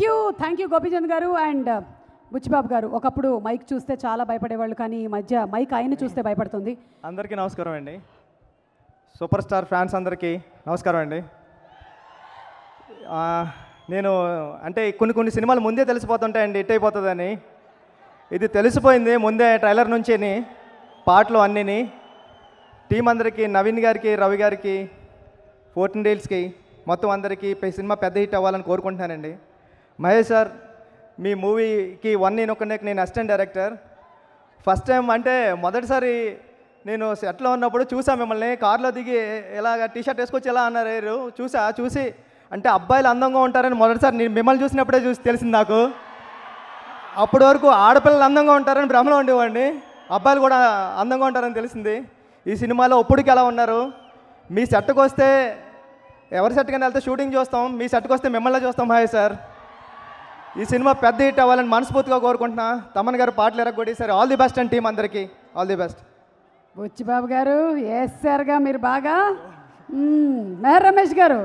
thank you thank you Gopichand garu and Buchibabu uh, గారు ఒకప్పుడు mic చూస్తే చాలా భయపడేవాళ్ళు కానీ ఈ మధ్య మైక్ ఆయన చూస్తే భయపడుతుంది అందరికీ నమస్కారం అండి సూపర్ స్టార్ ఫ్యాన్స్ అందరికీ నమస్కారం అండి నేను అంటే కొన్ని కొన్ని సినిమాలు ముందే తెలిసిపోతుంటాయండి హిట్ అయిపోతుందని ఇది తెలిసిపోయింది ముందే ట్రైలర్ నుంచేని పాటలు అన్నిని టీం అందరికీ నవీన్ గారికి రవి గారికి ఫోర్టీన్ డేల్స్కి మొత్తం అందరికీ సినిమా పెద్ద హిట్ అవ్వాలని కోరుకుంటున్నానండి మహేష్ సార్ మీ మూవీకి వన్ నేను ఒక నేను అసిస్టెంట్ డైరెక్టర్ ఫస్ట్ టైం అంటే మొదటిసారి నేను సెట్లో ఉన్నప్పుడు చూసా మిమ్మల్ని కార్లో దిగి ఇలాగ టీషర్ట్ వేసుకొచ్చి ఎలా అన్నారు చూసా చూసి అంటే అబ్బాయిలు అందంగా ఉంటారని మొదటిసారి నేను మిమ్మల్ని చూసినప్పుడే చూసి తెలిసింది నాకు అప్పటి వరకు ఆడపిల్లలు అందంగా ఉంటారని భ్రమలో ఉండేవాడిని అబ్బాయిలు కూడా అందంగా ఉంటారని తెలిసింది ఈ సినిమాలో ఇప్పటికి ఎలా ఉన్నారు మీ సెట్కి వస్తే ఎవరి సెట్కైనా వెళ్తే షూటింగ్ చూస్తాం మీ సెట్కి వస్తే మిమ్మల్ని చూస్తాం హాయ్ సార్ ఈ సినిమా పెద్ద హిట్ అవ్వాలని మనస్ఫూర్తిగా కోరుకుంటున్నా తమన్ గారు పాటలు ఎరగొడి సరే all the best and team అందరికి all the best Buchibabu garu ఎస్ఆర్గా మీరు బాగా మేర్ రమేష్ గారు